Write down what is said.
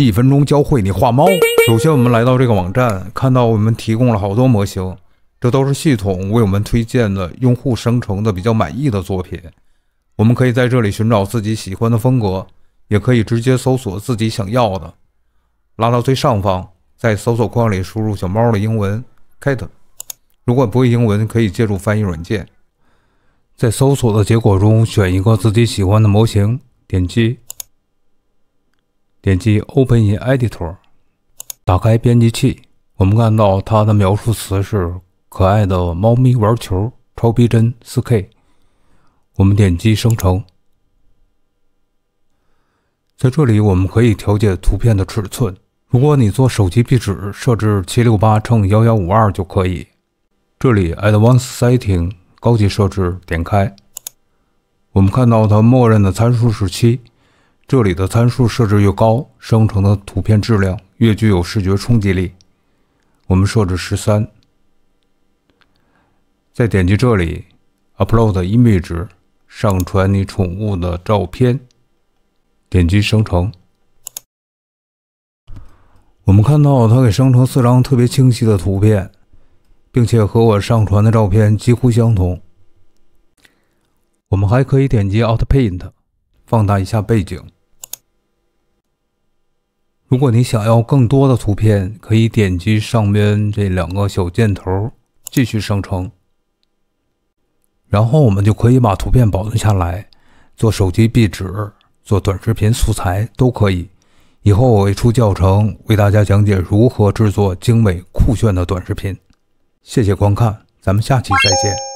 一分钟教会你画猫。首先，我们来到这个网站，看到我们提供了好多模型，这都是系统为我们推荐的用户生成的比较满意的作品。我们可以在这里寻找自己喜欢的风格，也可以直接搜索自己想要的。拉到最上方，在搜索框里输入小猫的英文 “cat”。如果不会英文，可以借助翻译软件。在搜索的结果中选一个自己喜欢的模型，点击。点击 Open in Editor，打开编辑器。我们看到它的描述词是“可爱的猫咪玩球，超逼真，4K”。我们点击生成。在这里，我们可以调节图片的尺寸。如果你做手机壁纸，设置七六八乘幺幺五二就可以。这里 Advanced Setting 高级设置点开，我们看到它默认的参数是七。这里的参数设置越高，生成的图片质量越具有视觉冲击力。我们设置十三，再点击这里 Upload Image，上传你宠物的照片，点击生成。我们看到它给生成四张特别清晰的图片，并且和我上传的照片几乎相同。我们还可以点击 Outpaint，放大一下背景。如果你想要更多的图片，可以点击上面这两个小箭头继续生成，然后我们就可以把图片保存下来，做手机壁纸、做短视频素材都可以。以后我会出教程，为大家讲解如何制作精美酷炫的短视频。谢谢观看，咱们下期再见。